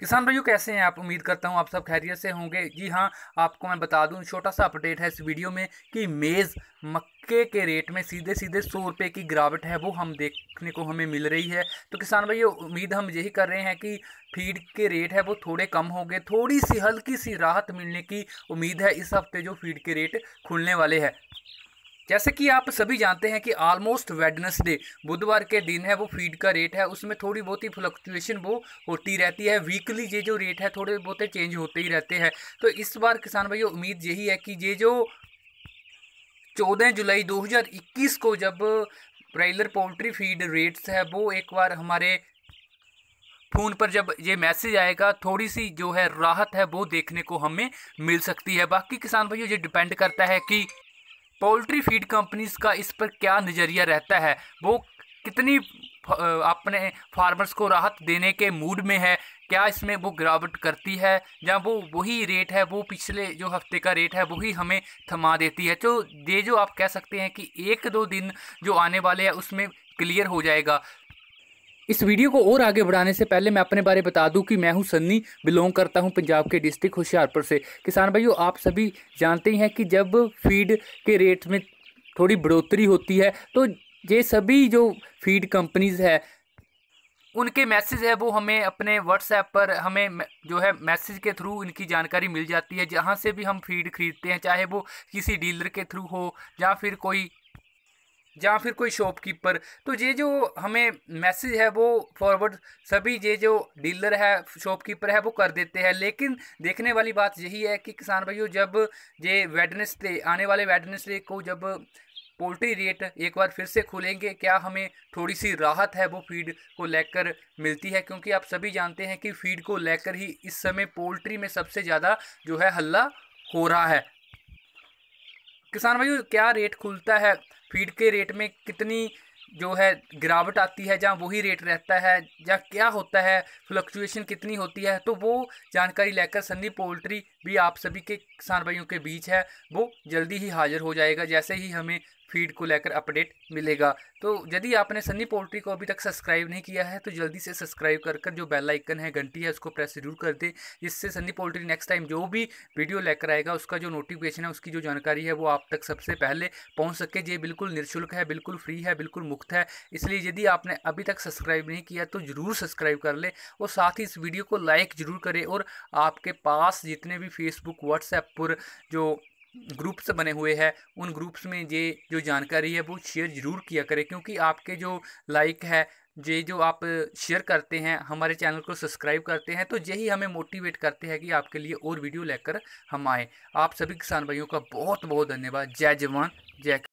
किसान भाइयों कैसे हैं आप उम्मीद करता हूं आप सब खैरियत से होंगे जी हां आपको मैं बता दूं छोटा सा अपडेट है इस वीडियो में कि मेज़ मक्के के रेट में सीधे सीधे सौ रुपये की गिरावट है वो हम देखने को हमें मिल रही है तो किसान भाइयों उम्मीद हम यही कर रहे हैं कि फीड के रेट है वो थोड़े कम होंगे थोड़ी सी हल्की सी राहत मिलने की उम्मीद है इस हफ्ते जो फीड के रेट खुलने वाले हैं जैसे कि आप सभी जानते हैं कि ऑलमोस्ट वेडनेसडे बुधवार के दिन है वो फीड का रेट है उसमें थोड़ी बहुत ही फ्लक्चुएशन वो होती रहती है वीकली ये जो रेट है थोड़े बहुत चेंज होते ही रहते हैं तो इस बार किसान भाइयों उम्मीद यही है कि ये जो चौदह जुलाई 2021 को जब ब्रॉयलर पोल्ट्री फीड रेट्स है वो एक बार हमारे फ़ोन पर जब ये मैसेज आएगा थोड़ी सी जो है राहत है वो देखने को हमें मिल सकती है बाकी किसान भाइयों ये डिपेंड करता है कि पोल्ट्री फीड कंपनीज का इस पर क्या नज़रिया रहता है वो कितनी अपने फार्मर्स को राहत देने के मूड में है क्या इसमें वो गिरावट करती है या वो वही रेट है वो पिछले जो हफ्ते का रेट है वही हमें थमा देती है तो ये जो आप कह सकते हैं कि एक दो दिन जो आने वाले हैं उसमें क्लियर हो जाएगा इस वीडियो को और आगे बढ़ाने से पहले मैं अपने बारे बता दूं कि मैं हूं सन्नी बिलोंग करता हूं पंजाब के डिस्ट्रिक्ट होशियारपुर से किसान भाइयों आप सभी जानते हैं कि जब फीड के रेट में थोड़ी बढ़ोतरी होती है तो ये सभी जो फीड कंपनीज़ है उनके मैसेज है वो हमें अपने व्हाट्सएप पर हमें जो है मैसेज के थ्रू इनकी जानकारी मिल जाती है जहाँ से भी हम फीड खरीदते हैं चाहे वो किसी डीलर के थ्रू हो या फिर कोई या फिर कोई शॉपकीपर तो ये जो हमें मैसेज है वो फॉरवर्ड सभी ये जो डीलर है शॉपकीपर है वो कर देते हैं लेकिन देखने वाली बात यही है कि किसान भाइयों जब ये वेडनेसडे आने वाले वेडनेसडे को जब पोल्ट्री रेट एक बार फिर से खुलेंगे क्या हमें थोड़ी सी राहत है वो फीड को लेकर मिलती है क्योंकि आप सभी जानते हैं कि फीड को लेकर ही इस समय पोल्ट्री में सबसे ज़्यादा जो है हल्ला हो रहा है किसान भाइयों क्या रेट खुलता है फीड के रेट में कितनी जो है गिरावट आती है जहाँ वही रेट रहता है या क्या होता है फ्लक्चुएशन कितनी होती है तो वो जानकारी लेकर सन्नी पोल्ट्री भी आप सभी के किसान भाइयों के बीच है वो जल्दी ही हाजिर हो जाएगा जैसे ही हमें फीड को लेकर अपडेट मिलेगा तो यदि आपने सनी पोल्ट्री को अभी तक सब्सक्राइब नहीं किया है तो जल्दी से सब्सक्राइब कर कर जो बेल आइकन है घंटी है उसको प्रेस जरूर कर दें जिससे सनी पोल्ट्री नेक्स्ट टाइम जो भी वीडियो लेकर आएगा उसका जो नोटिफिकेशन है उसकी जो जानकारी है वो आप तक सबसे पहले पहुँच सके ये बिल्कुल निःशुल्क है बिल्कुल फ्री है बिल्कुल मुक्त है इसलिए यदि आपने अभी तक सब्सक्राइब नहीं किया तो ज़रूर सब्सक्राइब कर लें और साथ ही इस वीडियो को लाइक ज़रूर करें और आपके पास जितने भी फेसबुक व्हाट्सएप पर जो ग्रुप्स बने हुए हैं उन ग्रुप्स में ये जो जानकारी है वो शेयर ज़रूर किया करें क्योंकि आपके जो लाइक है ये जो आप शेयर करते हैं हमारे चैनल को सब्सक्राइब करते हैं तो यही हमें मोटिवेट करते हैं कि आपके लिए और वीडियो लेकर हम आएँ आप सभी किसान भाइयों का बहुत बहुत धन्यवाद जय जवान जय